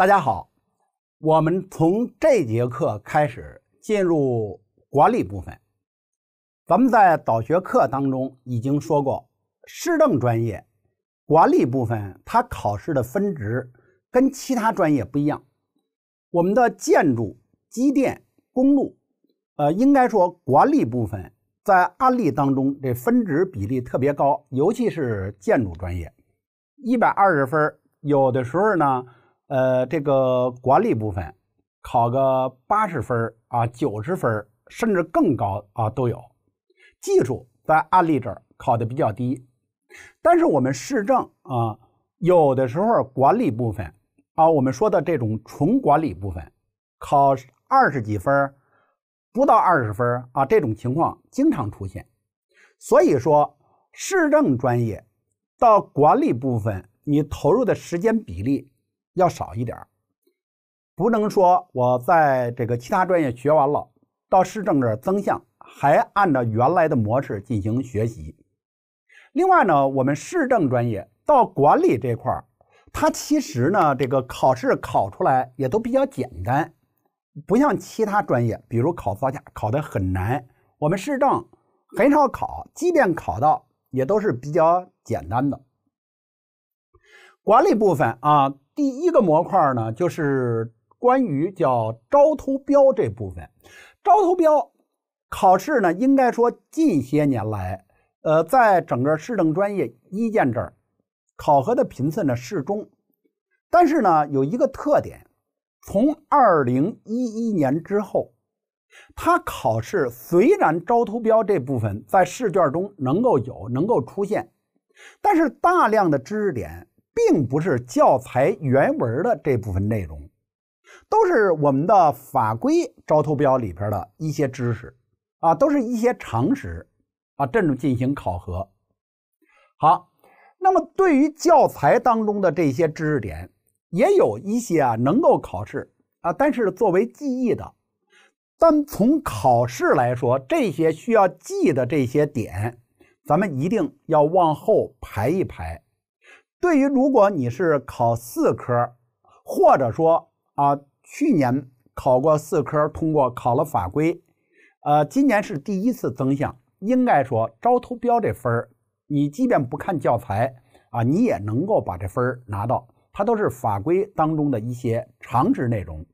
大家好，我们从这节课开始进入管理部分。咱们在导学课当中已经说过，市政专业管理部分它考试的分值跟其他专业不一样。我们的建筑、机电、公路，呃，应该说管理部分在案例当中这分值比例特别高，尤其是建筑专业，一百二十分，有的时候呢。呃，这个管理部分考个八十分啊、九十分，甚至更高啊都有。技术在案例这儿考的比较低，但是我们市政啊，有的时候管理部分啊，我们说的这种纯管理部分，考二十几分、不到二十分啊，这种情况经常出现。所以说，市政专业到管理部分，你投入的时间比例。要少一点不能说我在这个其他专业学完了，到市政这增项还按照原来的模式进行学习。另外呢，我们市政专业到管理这块它其实呢这个考试考出来也都比较简单，不像其他专业，比如考造价考的很难，我们市政很少考，即便考到也都是比较简单的管理部分啊。第一个模块呢，就是关于叫招投标这部分。招投标考试呢，应该说近些年来，呃，在整个市政专业一建这儿考核的频次呢适中，但是呢有一个特点，从二零一一年之后，它考试虽然招投标这部分在试卷中能够有能够出现，但是大量的知识点。并不是教材原文的这部分内容，都是我们的法规招投标里边的一些知识啊，都是一些常识啊，这种进行考核。好，那么对于教材当中的这些知识点，也有一些啊能够考试啊，但是作为记忆的，单从考试来说，这些需要记的这些点，咱们一定要往后排一排。对于如果你是考四科，或者说啊去年考过四科通过考了法规，呃今年是第一次增项，应该说招投标这分儿，你即便不看教材啊，你也能够把这分儿拿到，它都是法规当中的一些常识内容。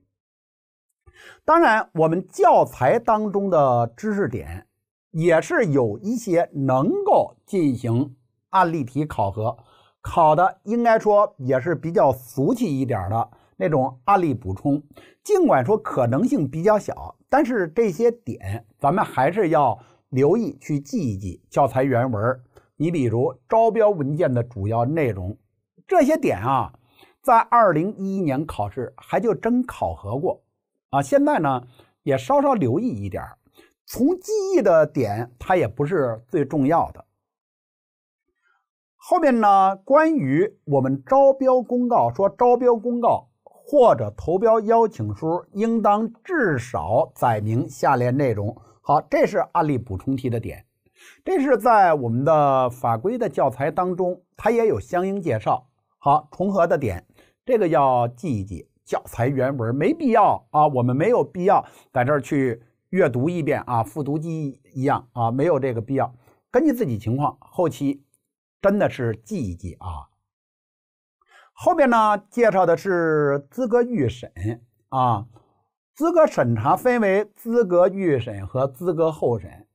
当然，我们教材当中的知识点也是有一些能够进行案例题考核。考的应该说也是比较俗气一点的那种案例补充，尽管说可能性比较小，但是这些点咱们还是要留意去记一记教材原文。你比如招标文件的主要内容，这些点啊，在二零一一年考试还就真考核过啊。现在呢，也稍稍留意一点，从记忆的点它也不是最重要的。后面呢？关于我们招标公告说，招标公告或者投标邀请书应当至少载明下列内容。好，这是案例补充题的点，这是在我们的法规的教材当中，它也有相应介绍。好，重合的点，这个要记一记。教材原文没必要啊，我们没有必要在这儿去阅读一遍啊，复读机一样啊，没有这个必要。根据自己情况，后期。真的是记一记啊！后面呢，介绍的是资格预审啊。资格审查分为资格预审和资格候审。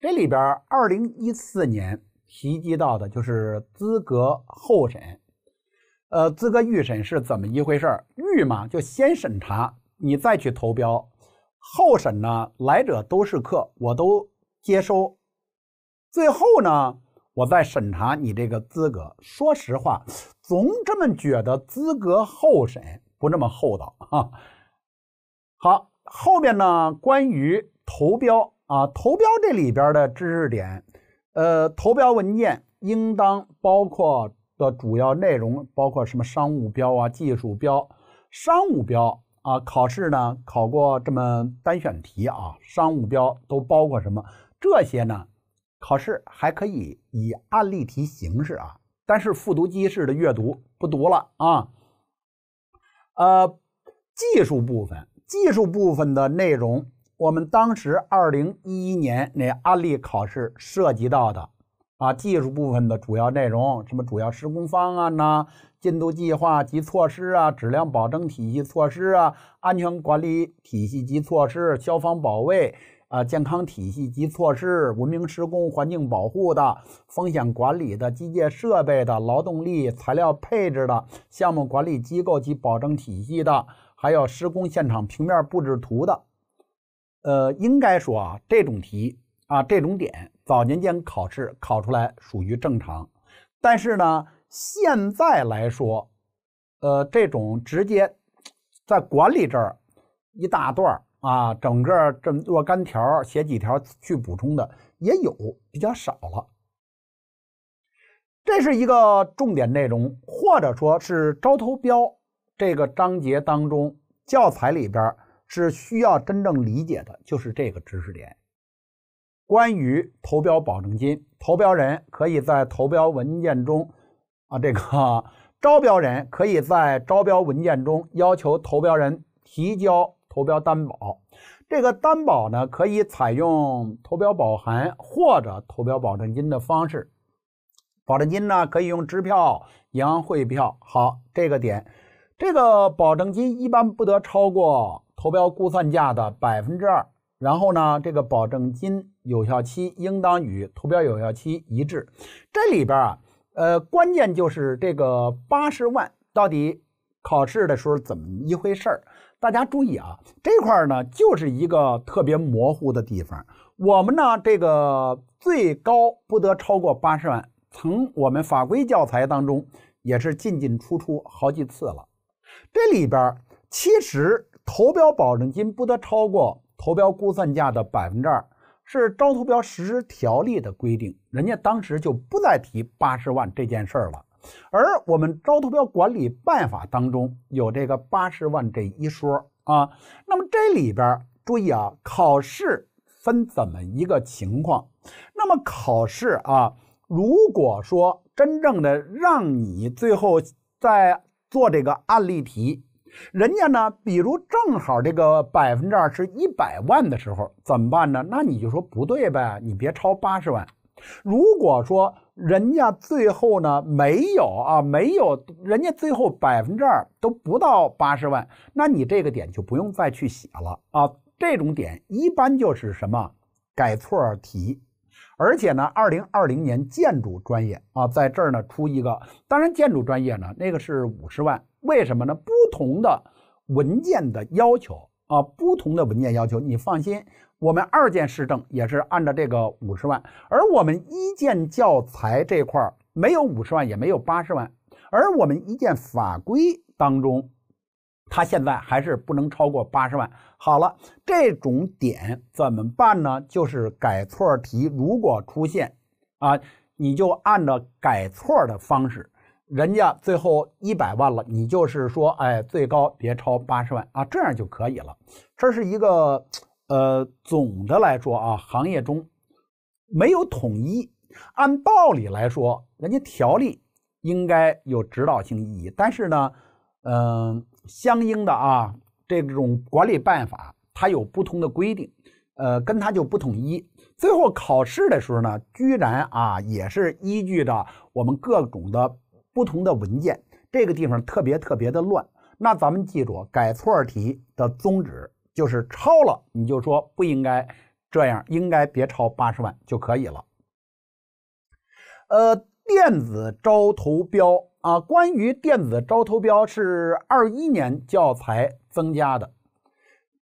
这里边，二零一四年提及到的就是资格候审。呃，资格预审是怎么一回事预嘛，就先审查，你再去投标。候审呢，来者都是客，我都接收。最后呢？我在审查你这个资格。说实话，总这么觉得资格候审不那么厚道啊。好，后面呢，关于投标啊，投标这里边的知识点，呃，投标文件应当包括的主要内容包括什么？商务标啊，技术标，商务标啊，考试呢考过这么单选题啊，商务标都包括什么？这些呢？考试还可以以案例题形式啊，但是复读机式的阅读不读了啊。呃，技术部分，技术部分的内容，我们当时二零一一年那案例考试涉及到的啊，技术部分的主要内容，什么主要施工方案呐，进度计划及措施啊，质量保证体系措施啊，安全管理体系及措施，消防保卫。啊，健康体系及措施、文明施工、环境保护的、风险管理的、机械设备的、劳动力、材料配置的、项目管理机构及保证体系的，还有施工现场平面布置图的。呃，应该说啊，这种题啊，这种点早年间考试考出来属于正常，但是呢，现在来说，呃，这种直接在管理这儿一大段儿。啊，整个这若干条写几条去补充的也有，比较少了。这是一个重点内容，或者说是招投标这个章节当中教材里边是需要真正理解的，就是这个知识点，关于投标保证金，投标人可以在投标文件中啊，这个招标人可以在招标文件中要求投标人提交。投标担保，这个担保呢，可以采用投标保函或者投标保证金的方式。保证金呢，可以用支票、银行汇票。好，这个点，这个保证金一般不得超过投标估算价的百分之二。然后呢，这个保证金有效期应当与投标有效期一致。这里边啊，呃，关键就是这个八十万到底考试的时候怎么一回事儿？大家注意啊，这块儿呢就是一个特别模糊的地方。我们呢，这个最高不得超过八十万，从我们法规教材当中也是进进出出好几次了。这里边其实投标保证金不得超过投标估算价的百分之二，是招投标实施条例的规定，人家当时就不再提八十万这件事儿了。而我们招投标管理办法当中有这个八十万这一说啊，那么这里边注意啊，考试分怎么一个情况？那么考试啊，如果说真正的让你最后在做这个案例题，人家呢，比如正好这个百分之二十一百万的时候，怎么办呢？那你就说不对呗，你别超八十万。如果说，人家最后呢没有啊，没有，人家最后百分之二都不到八十万，那你这个点就不用再去写了啊。这种点一般就是什么改错题，而且呢，二零二零年建筑专业啊，在这儿呢出一个，当然建筑专业呢那个是五十万，为什么呢？不同的文件的要求。啊，不同的文件要求你放心，我们二建市政也是按照这个五十万，而我们一建教材这块没有五十万，也没有八十万，而我们一建法规当中，它现在还是不能超过八十万。好了，这种点怎么办呢？就是改错题，如果出现啊，你就按照改错的方式。人家最后一百万了，你就是说，哎，最高别超八十万啊，这样就可以了。这是一个，呃，总的来说啊，行业中没有统一。按道理来说，人家条例应该有指导性意义，但是呢，嗯，相应的啊，这种管理办法它有不同的规定，呃，跟它就不统一。最后考试的时候呢，居然啊，也是依据着我们各种的。不同的文件，这个地方特别特别的乱。那咱们记住改错题的宗旨，就是抄了你就说不应该这样，应该别超八十万就可以了。呃，电子招投标啊，关于电子招投标是二一年教材增加的，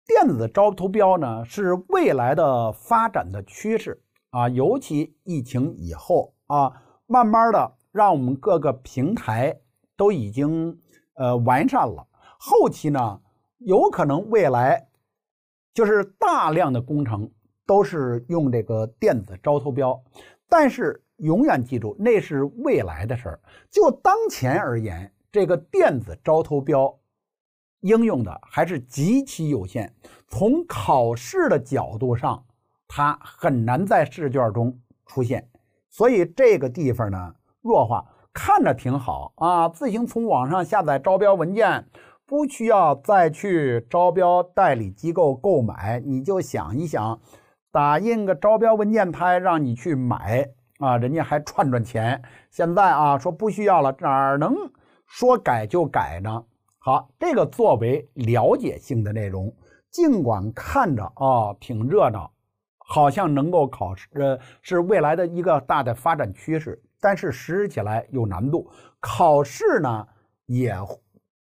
电子招投标呢是未来的发展的趋势啊，尤其疫情以后啊，慢慢的。让我们各个平台都已经呃完善了。后期呢，有可能未来就是大量的工程都是用这个电子招投标。但是永远记住，那是未来的事儿。就当前而言，这个电子招投标应用的还是极其有限。从考试的角度上，它很难在试卷中出现。所以这个地方呢。弱化看着挺好啊，自行从网上下载招标文件，不需要再去招标代理机构购买。你就想一想，打印个招标文件还让你去买啊，人家还赚赚钱。现在啊，说不需要了，哪能说改就改呢？好，这个作为了解性的内容，尽管看着啊挺热闹，好像能够考试呃，是未来的一个大的发展趋势。但是实施起来有难度，考试呢也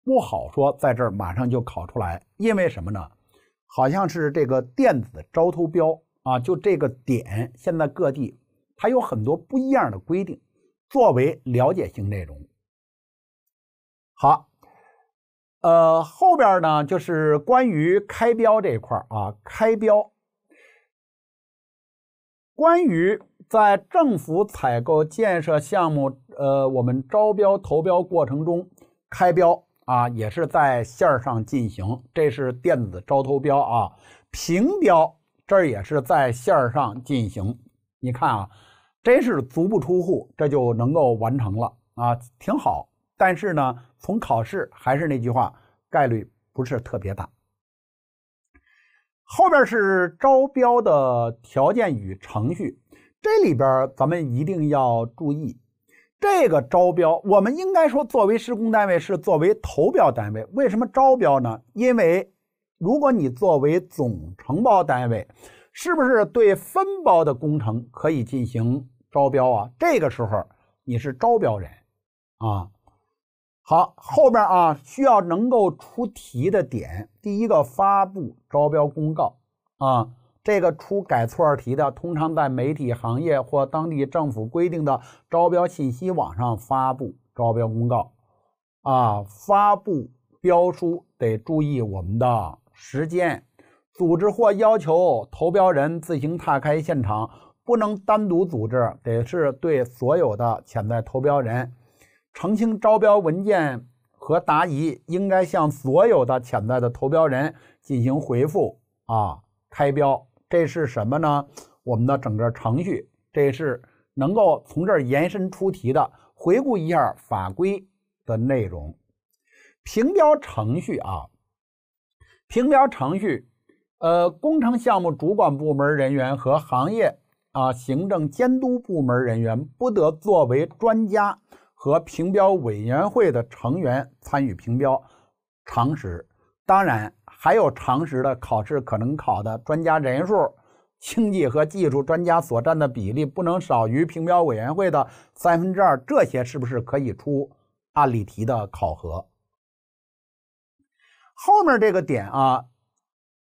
不好说，在这儿马上就考出来，因为什么呢？好像是这个电子招投标啊，就这个点，现在各地它有很多不一样的规定，作为了解性内容。好，呃，后边呢就是关于开标这一块啊，开标关于。在政府采购建设项目，呃，我们招标投标过程中，开标啊也是在线上进行，这是电子招投标啊，评标这也是在线上进行。你看啊，真是足不出户，这就能够完成了啊，挺好。但是呢，从考试还是那句话，概率不是特别大。后边是招标的条件与程序。这里边咱们一定要注意，这个招标，我们应该说作为施工单位是作为投标单位。为什么招标呢？因为如果你作为总承包单位，是不是对分包的工程可以进行招标啊？这个时候你是招标人啊。好，后边啊需要能够出题的点，第一个发布招标公告啊。这个出改错题的，通常在媒体行业或当地政府规定的招标信息网上发布招标公告，啊，发布标书得注意我们的时间，组织或要求投标人自行踏勘现场，不能单独组织，得是对所有的潜在投标人澄清招标文件和答疑，应该向所有的潜在的投标人进行回复，啊，开标。这是什么呢？我们的整个程序，这是能够从这儿延伸出题的。回顾一下法规的内容，评标程序啊，评标程序，呃，工程项目主管部门人员和行业啊，行政监督部门人员不得作为专家和评标委员会的成员参与评标，常识，当然。还有常识的考试可能考的专家人数，经济和技术专家所占的比例不能少于评标委员会的三分之二，这些是不是可以出案例题的考核？后面这个点啊，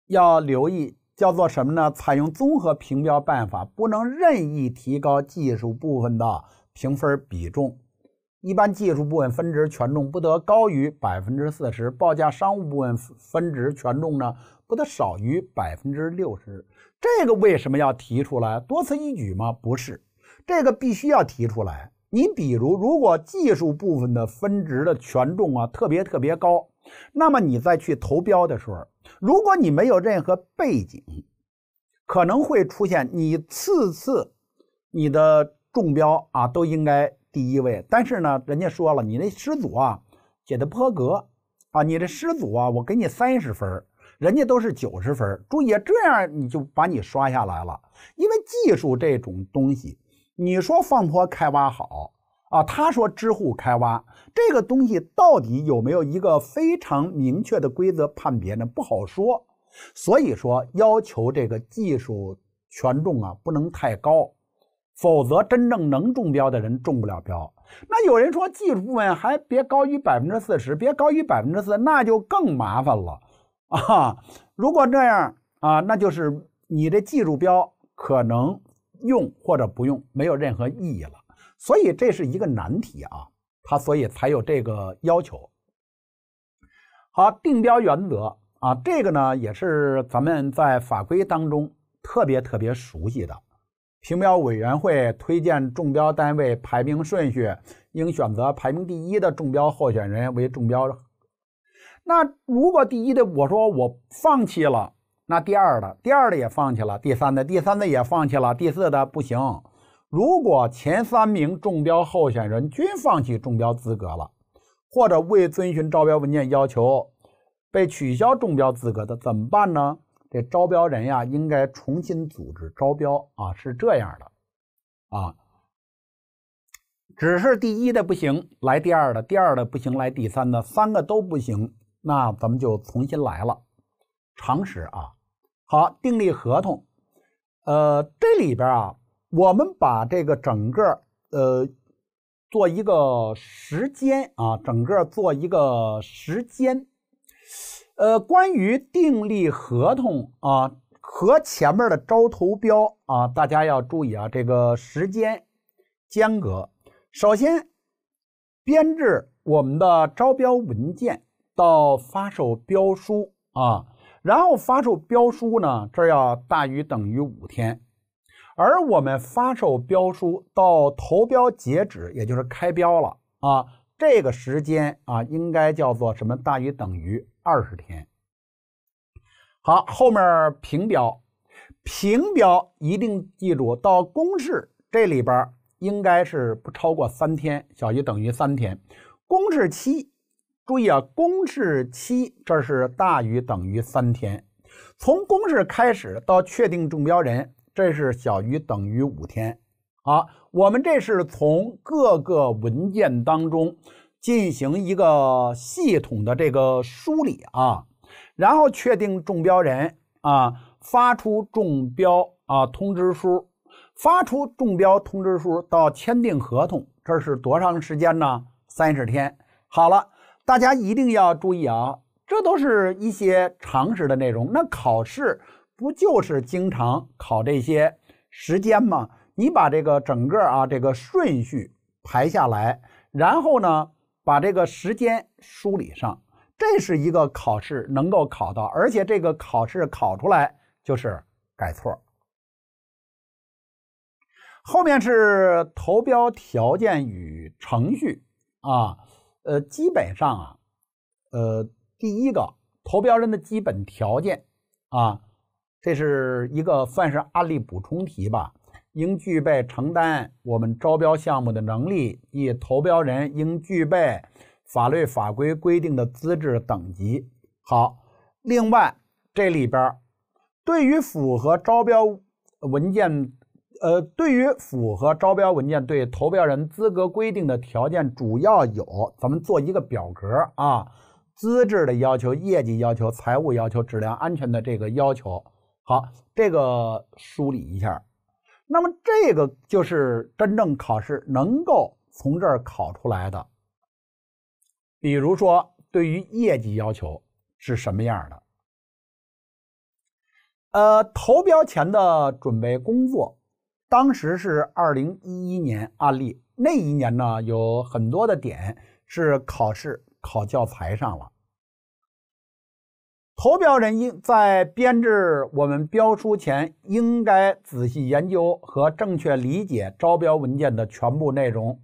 要留意叫做什么呢？采用综合评标办法，不能任意提高技术部分的评分比重。一般技术部分分值权重不得高于百分之四十，报价商务部分分值权重呢不得少于百分之六十。这个为什么要提出来？多此一举吗？不是，这个必须要提出来。你比如，如果技术部分的分值的权重啊特别特别高，那么你再去投标的时候，如果你没有任何背景，可能会出现你次次你的中标啊都应该。第一位，但是呢，人家说了，你那师祖啊，写的不合格啊，你这师祖啊，我给你三十分人家都是九十分注意，这样你就把你刷下来了，因为技术这种东西，你说放坡开挖好啊，他说支护开挖，这个东西到底有没有一个非常明确的规则判别呢？不好说，所以说要求这个技术权重啊，不能太高。否则，真正能中标的人中不了标。那有人说，技术部分还别高于百分之四十，别高于百分之四，那就更麻烦了啊！如果那样啊，那就是你的技术标可能用或者不用，没有任何意义了。所以这是一个难题啊，他所以才有这个要求。好，定标原则啊，这个呢也是咱们在法规当中特别特别熟悉的。评标委员会推荐中标单位排名顺序，应选择排名第一的中标候选人为中标。那如果第一的我说我放弃了，那第二的、第二的也放弃了，第三的、第三的也放弃了，第四的不行。如果前三名中标候选人均放弃中标资格了，或者未遵循招标文件要求被取消中标资格的，怎么办呢？这招标人呀，应该重新组织招标啊，是这样的，啊，只是第一的不行，来第二的，第二的不行，来第三的，三个都不行，那咱们就重新来了。常识啊，好，订立合同，呃，这里边啊，我们把这个整个呃做一个时间啊，整个做一个时间。呃，关于订立合同啊和前面的招投标啊，大家要注意啊，这个时间间隔。首先，编制我们的招标文件到发售标书啊，然后发售标书呢，这要大于等于五天。而我们发售标书到投标截止，也就是开标了啊，这个时间啊，应该叫做什么？大于等于。二十天，好，后面评标，评标一定记住，到公示这里边应该是不超过三天，小于等于三天。公示期，注意啊，公示期这是大于等于三天，从公示开始到确定中标人，这是小于等于五天。好，我们这是从各个文件当中。进行一个系统的这个梳理啊，然后确定中标人啊，发出中标啊通知书，发出中标通知书到签订合同，这是多长时间呢？三十天。好了，大家一定要注意啊，这都是一些常识的内容。那考试不就是经常考这些时间吗？你把这个整个啊这个顺序排下来，然后呢？把这个时间梳理上，这是一个考试能够考到，而且这个考试考出来就是改错。后面是投标条件与程序啊，呃，基本上啊，呃，第一个投标人的基本条件啊，这是一个算是案例补充题吧。应具备承担我们招标项目的能力，一、投标人应具备法律法规规定的资质等级。好，另外这里边对于符合招标文件，呃，对于符合招标文件对投标人资格规定的条件，主要有咱们做一个表格啊，资质的要求、业绩要求、财务要求、质量安全的这个要求。好，这个梳理一下。那么这个就是真正考试能够从这儿考出来的，比如说对于业绩要求是什么样的，呃，投标前的准备工作，当时是二零一一年案例那一年呢，有很多的点是考试考教材上了。投标人应在编制我们标书前，应该仔细研究和正确理解招标文件的全部内容。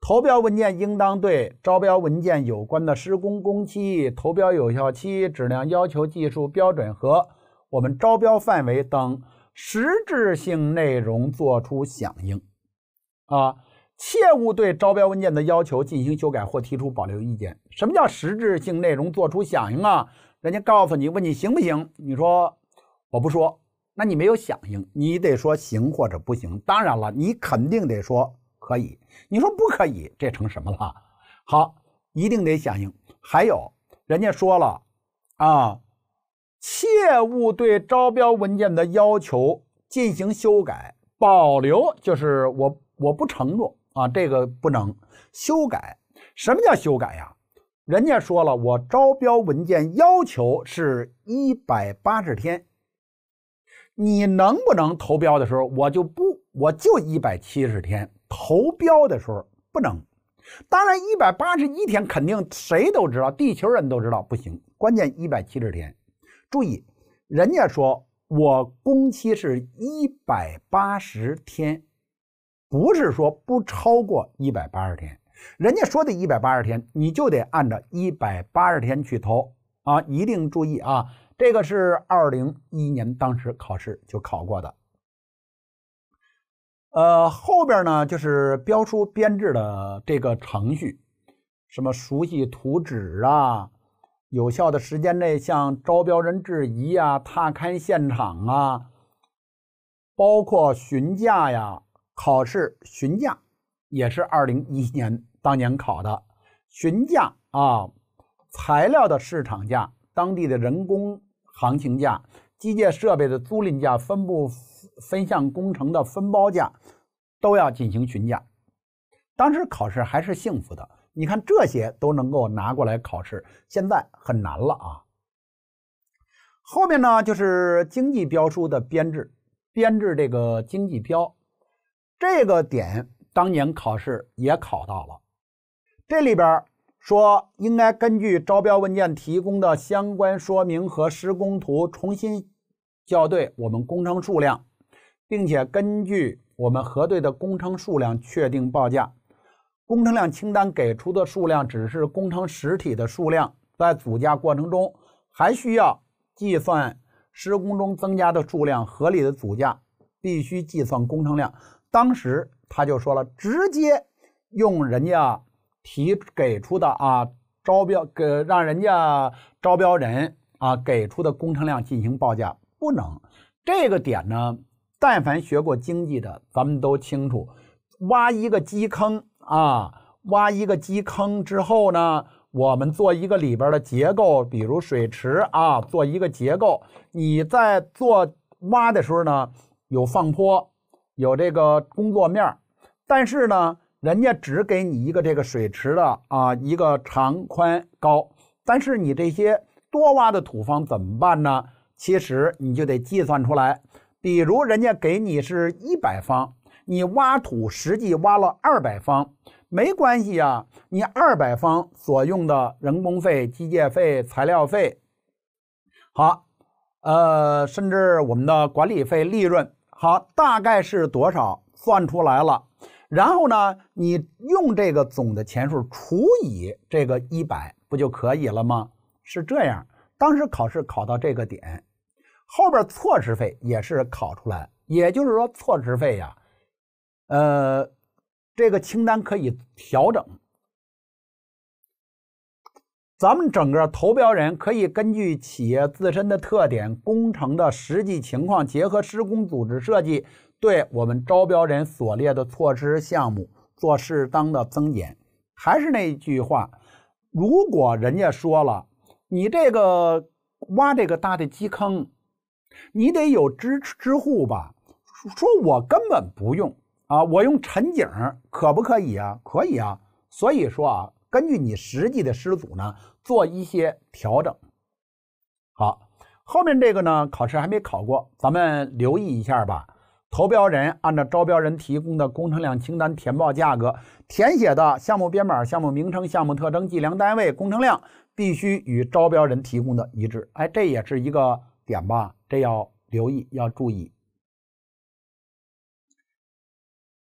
投标文件应当对招标文件有关的施工工期、投标有效期、质量要求、技术标准和我们招标范围等实质性内容作出响应。啊，切勿对招标文件的要求进行修改或提出保留意见。什么叫实质性内容作出响应啊？人家告诉你，问你行不行？你说我不说，那你没有响应，你得说行或者不行。当然了，你肯定得说可以。你说不可以，这成什么了？好，一定得响应。还有，人家说了啊，切勿对招标文件的要求进行修改，保留就是我我不承诺啊，这个不能修改。什么叫修改呀？人家说了，我招标文件要求是一百八十天，你能不能投标的时候，我就不我就一百七十天投标的时候不能。当然，一百八十一天肯定谁都知道，地球人都知道不行。关键一百七十天，注意，人家说我工期是一百八十天，不是说不超过一百八十天。人家说的“一百八十天”，你就得按照一百八十天去投啊！一定注意啊，这个是二零一年当时考试就考过的。呃，后边呢就是标书编制的这个程序，什么熟悉图纸啊，有效的时间内向招标人质疑啊，踏勘现场啊，包括询价呀，考试询价也是二零一年。当年考的询价啊，材料的市场价、当地的人工行情价、机械设备的租赁价、分部分项工程的分包价，都要进行询价。当时考试还是幸福的，你看这些都能够拿过来考试，现在很难了啊。后面呢，就是经济标书的编制，编制这个经济标，这个点当年考试也考到了。这里边说应该根据招标文件提供的相关说明和施工图重新校对我们工程数量，并且根据我们核对的工程数量确定报价。工程量清单给出的数量只是工程实体的数量，在组价过程中还需要计算施工中增加的数量。合理的组价必须计算工程量。当时他就说了，直接用人家。提给出的啊，招标给让人家招标人啊给出的工程量进行报价不能，这个点呢，但凡学过经济的，咱们都清楚，挖一个基坑啊，挖一个基坑之后呢，我们做一个里边的结构，比如水池啊，做一个结构，你在做挖的时候呢，有放坡，有这个工作面，但是呢。人家只给你一个这个水池的啊，一个长宽高，但是你这些多挖的土方怎么办呢？其实你就得计算出来，比如人家给你是一百方，你挖土实际挖了二百方，没关系啊，你二百方所用的人工费、机械费、材料费，好，呃，甚至我们的管理费、利润，好，大概是多少？算出来了。然后呢？你用这个总的钱数除以这个一百，不就可以了吗？是这样。当时考试考到这个点，后边错时费也是考出来。也就是说，错时费呀，呃，这个清单可以调整。咱们整个投标人可以根据企业自身的特点、工程的实际情况，结合施工组织设计。对我们招标人所列的措施项目做适当的增减，还是那句话，如果人家说了你这个挖这个大的基坑，你得有支支护吧？说我根本不用啊，我用沉井可不可以啊？可以啊。所以说啊，根据你实际的施组呢，做一些调整。好，后面这个呢，考试还没考过，咱们留意一下吧。投标人按照招标人提供的工程量清单填报价格，填写的项目编码、项目名称、项目特征、计量单位、工程量必须与招标人提供的一致。哎，这也是一个点吧，这要留意，要注意。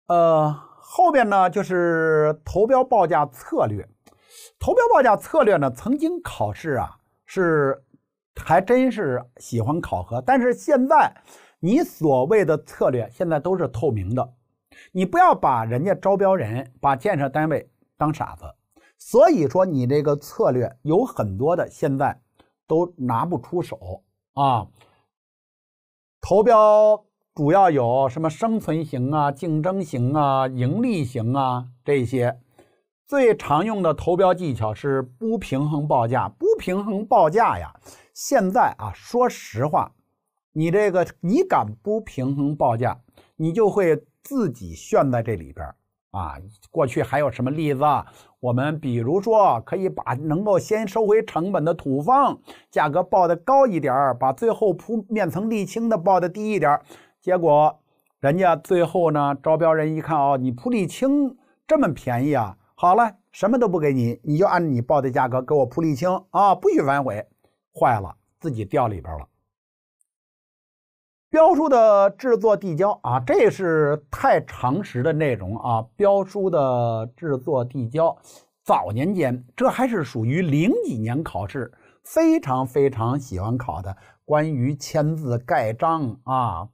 呃，后边呢就是投标报价策略，投标报价策略呢曾经考试啊是还真是喜欢考核，但是现在。你所谓的策略现在都是透明的，你不要把人家招标人、把建设单位当傻子。所以说，你这个策略有很多的现在都拿不出手啊。投标主要有什么生存型啊、竞争型啊、盈利型啊这些。最常用的投标技巧是不平衡报价。不平衡报价呀，现在啊，说实话。你这个，你敢不平衡报价，你就会自己炫在这里边啊！过去还有什么例子？我们比如说，可以把能够先收回成本的土方价格报的高一点把最后铺面层沥青的报的低一点结果人家最后呢，招标人一看哦，你铺沥青这么便宜啊，好了，什么都不给你，你就按你报的价格给我铺沥青啊，不许反悔。坏了，自己掉里边了。标书的制作、递交啊，这是太常识的内容啊。标书的制作、递交，早年间这还是属于零几年考试非常非常喜欢考的，关于签字、盖章啊，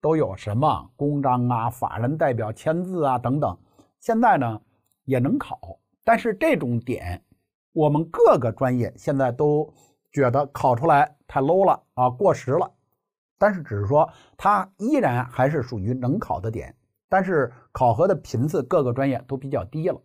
都有什么公章啊、法人代表签字啊等等。现在呢也能考，但是这种点，我们各个专业现在都觉得考出来太 low 了啊，过时了。但是，只是说它依然还是属于能考的点，但是考核的频次各个专业都比较低了。